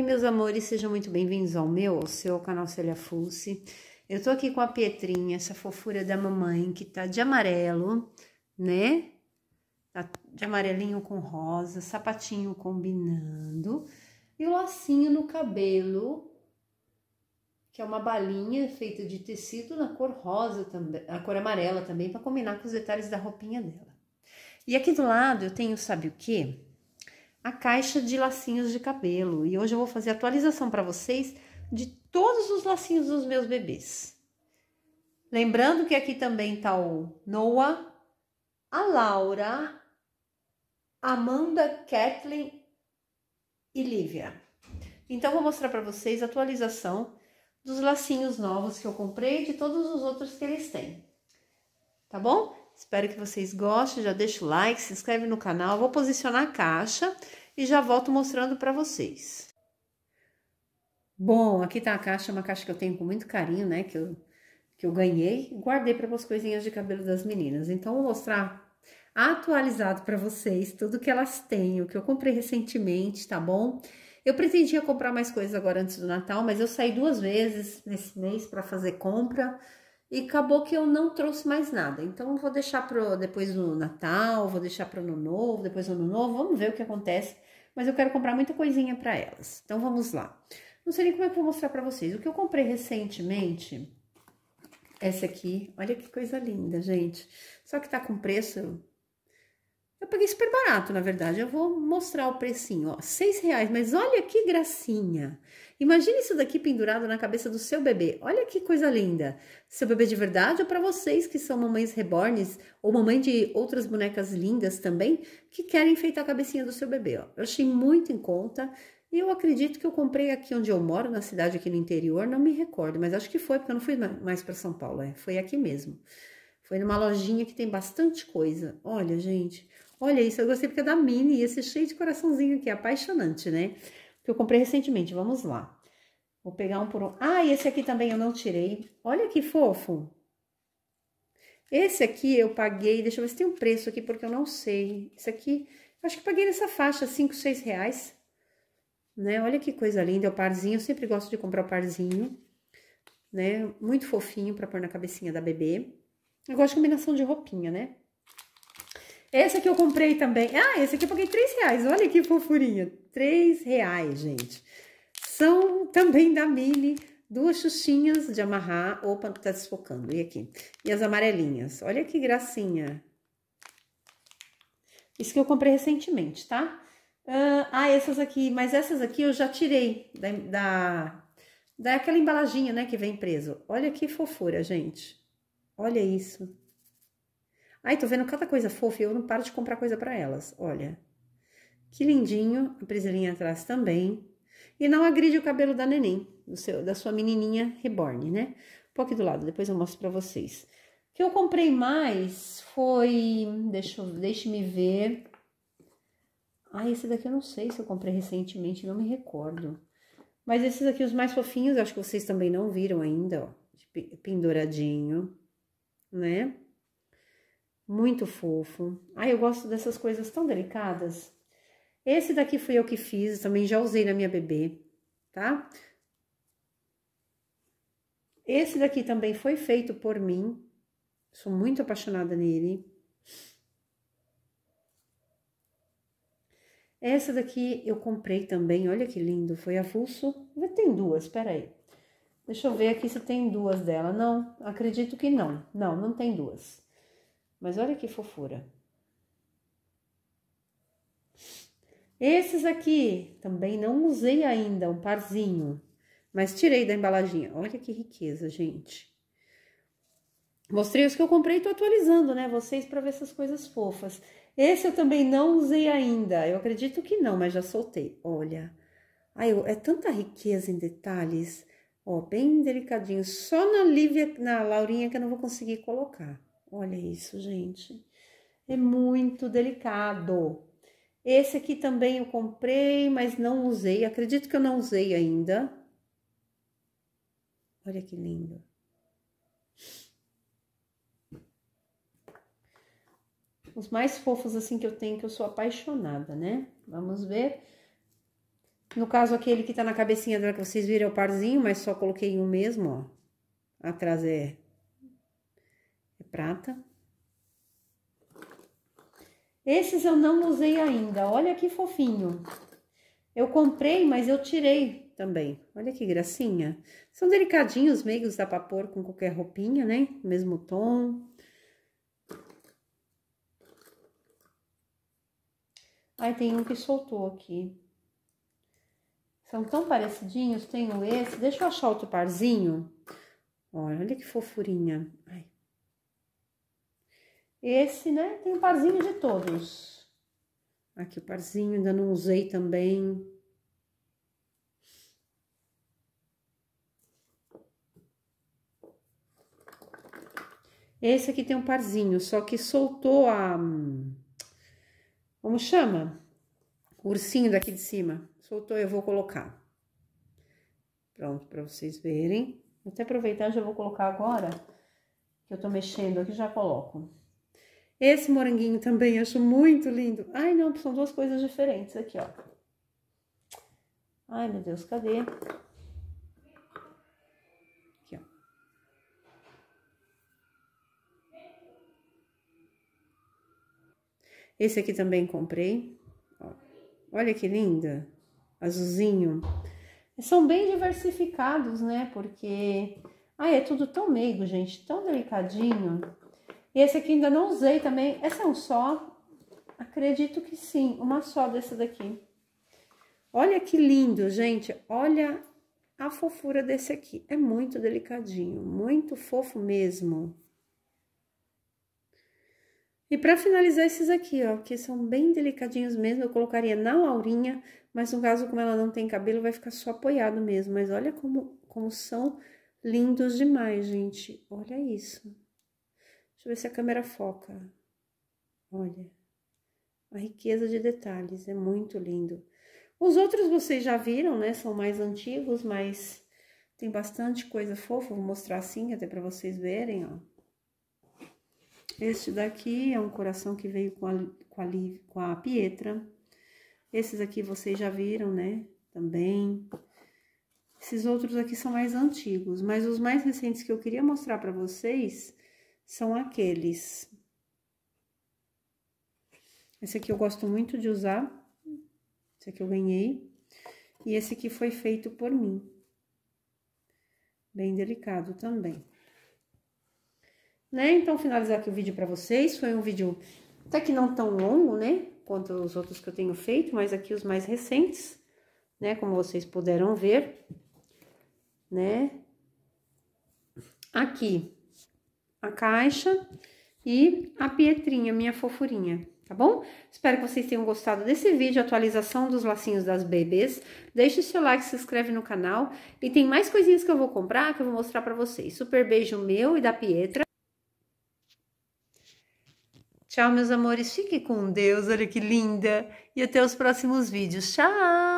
aí, meus amores, sejam muito bem-vindos ao meu, ao seu ao canal Celia Fulce. Eu tô aqui com a Pietrinha, essa fofura da mamãe, que tá de amarelo, né? Tá de amarelinho com rosa, sapatinho combinando, e o lacinho no cabelo, que é uma balinha feita de tecido na cor rosa também, a cor amarela também, para combinar com os detalhes da roupinha dela. E aqui do lado eu tenho, sabe o quê? a caixa de lacinhos de cabelo. E hoje eu vou fazer atualização para vocês de todos os lacinhos dos meus bebês. Lembrando que aqui também está o Noah, a Laura, Amanda, Kathleen e Lívia. Então, vou mostrar para vocês a atualização dos lacinhos novos que eu comprei e de todos os outros que eles têm. Tá bom? Espero que vocês gostem. Já deixa o like, se inscreve no canal. Vou posicionar a caixa e já volto mostrando para vocês. Bom, aqui tá a caixa, uma caixa que eu tenho com muito carinho, né? Que eu, que eu ganhei. Guardei para as coisinhas de cabelo das meninas. Então, vou mostrar atualizado para vocês tudo que elas têm, o que eu comprei recentemente, tá bom? Eu pretendia comprar mais coisas agora antes do Natal, mas eu saí duas vezes nesse mês para fazer compra. E acabou que eu não trouxe mais nada. Então, vou deixar pro, depois do Natal, vou deixar para o Ano Novo, depois do Ano Novo, vamos ver o que acontece. Mas eu quero comprar muita coisinha para elas. Então, vamos lá. Não sei nem como é que eu vou mostrar para vocês. O que eu comprei recentemente, essa aqui, olha que coisa linda, gente. Só que tá com preço eu paguei super barato, na verdade. Eu vou mostrar o precinho, ó, seis reais. Mas olha que gracinha! Imagine isso daqui pendurado na cabeça do seu bebê. Olha que coisa linda! Seu bebê de verdade ou para vocês que são mamães rebornes ou mamãe de outras bonecas lindas também que querem enfeitar a cabecinha do seu bebê, ó. Eu achei muito em conta. E eu acredito que eu comprei aqui onde eu moro, na cidade aqui no interior, não me recordo, mas acho que foi, porque eu não fui mais para São Paulo, é, foi aqui mesmo. Foi numa lojinha que tem bastante coisa. Olha, gente, Olha isso, eu gostei porque é da mini, e esse cheio de coraçãozinho aqui, apaixonante, né? Que eu comprei recentemente, vamos lá. Vou pegar um por um. Ah, esse aqui também eu não tirei. Olha que fofo. Esse aqui eu paguei, deixa eu ver se tem um preço aqui, porque eu não sei. Esse aqui, acho que paguei nessa faixa, 5, 6 reais. Né? Olha que coisa linda, é o parzinho. Eu sempre gosto de comprar o parzinho. Né? Muito fofinho para pôr na cabecinha da bebê. Eu gosto de combinação de roupinha, né? Esse aqui eu comprei também. Ah, esse aqui eu paguei 3 reais. Olha que fofurinha. 3 reais, gente. São também da Mili. Duas xuxinhas de amarrar. Opa, tá desfocando. E aqui? E as amarelinhas. Olha que gracinha. Isso que eu comprei recentemente, tá? Ah, ah essas aqui. Mas essas aqui eu já tirei da, da, daquela embaladinha, né? Que vem preso. Olha que fofura, gente. Olha isso. Ai, tô vendo cada coisa fofa e eu não paro de comprar coisa para elas. Olha, que lindinho, a presilhinha atrás também. E não agride o cabelo da neném, do seu, da sua menininha reborn, né? Pô aqui do lado, depois eu mostro para vocês. O que eu comprei mais foi, deixa, deixe-me ver. Ah, esse daqui eu não sei se eu comprei recentemente, não me recordo. Mas esses aqui, os mais fofinhos, acho que vocês também não viram ainda, ó. Penduradinho, né? muito fofo. Ai, eu gosto dessas coisas tão delicadas. Esse daqui foi eu que fiz, também já usei na minha bebê, tá? Esse daqui também foi feito por mim. Sou muito apaixonada nele. Essa daqui eu comprei também, olha que lindo, foi avulso. Tem duas, peraí. Deixa eu ver aqui se tem duas dela. Não, acredito que não. Não, não tem duas. Mas olha que fofura. Esses aqui também não usei ainda, um parzinho, mas tirei da embaladinha. Olha que riqueza, gente. Mostrei os que eu comprei e tô atualizando, né, vocês para ver essas coisas fofas. Esse eu também não usei ainda. Eu acredito que não, mas já soltei. Olha. Ai, é tanta riqueza em detalhes. Ó, bem delicadinho. Só na Lívia, na Laurinha que eu não vou conseguir colocar. Olha isso, gente. É muito delicado. Esse aqui também eu comprei, mas não usei. Acredito que eu não usei ainda. Olha que lindo. Os mais fofos assim que eu tenho, que eu sou apaixonada, né? Vamos ver. No caso, aquele que tá na cabecinha dela, que vocês viram, é o parzinho, mas só coloquei um mesmo, ó. Atrás é prata. Esses eu não usei ainda, olha que fofinho. Eu comprei, mas eu tirei também. Olha que gracinha. São delicadinhos, meios dá pra pôr com qualquer roupinha, né? Mesmo tom. Aí tem um que soltou aqui. São tão parecidinhos, tenho esse. Deixa eu achar outro parzinho. Olha, olha que fofurinha. Ai. Esse, né, tem um parzinho de todos. Aqui o parzinho, ainda não usei também. Esse aqui tem um parzinho, só que soltou a... Como chama? O ursinho daqui de cima. Soltou, eu vou colocar. Pronto, para vocês verem. Vou até aproveitar, já vou colocar agora, que eu tô mexendo aqui, já coloco. Esse moranguinho também acho muito lindo. Ai, não, são duas coisas diferentes aqui, ó. Ai, meu Deus, cadê? Aqui, ó. Esse aqui também comprei. Olha que linda. Azulzinho. São bem diversificados, né? Porque... Ai, é tudo tão meigo, gente. Tão delicadinho. E esse aqui ainda não usei também. Essa é um só? Acredito que sim, uma só dessa daqui. Olha que lindo, gente. Olha a fofura desse aqui. É muito delicadinho, muito fofo mesmo. E para finalizar esses aqui, ó, que são bem delicadinhos mesmo, eu colocaria na Laurinha, mas no caso, como ela não tem cabelo, vai ficar só apoiado mesmo. Mas olha como, como são lindos demais, gente. Olha isso. Deixa eu ver se a câmera foca. Olha, a riqueza de detalhes, é muito lindo. Os outros vocês já viram, né? São mais antigos, mas tem bastante coisa fofa. Vou mostrar assim até para vocês verem, ó. Este daqui é um coração que veio com a, com a, com a Pietra. Esses aqui vocês já viram, né? Também. Esses outros aqui são mais antigos, mas os mais recentes que eu queria mostrar para vocês são aqueles. Esse aqui eu gosto muito de usar, esse aqui eu ganhei, e esse aqui foi feito por mim. Bem delicado também. Né? Então, finalizar aqui o vídeo para vocês. Foi um vídeo até que não tão longo, né? Quanto os outros que eu tenho feito, mas aqui os mais recentes, né? Como vocês puderam ver, né? Aqui a caixa e a Pietrinha, minha fofurinha, tá bom? Espero que vocês tenham gostado desse vídeo, atualização dos lacinhos das bebês. Deixe o seu like, se inscreve no canal e tem mais coisinhas que eu vou comprar que eu vou mostrar pra vocês. Super beijo meu e da Pietra. Tchau, meus amores. Fique com Deus. Olha que linda. E até os próximos vídeos. Tchau!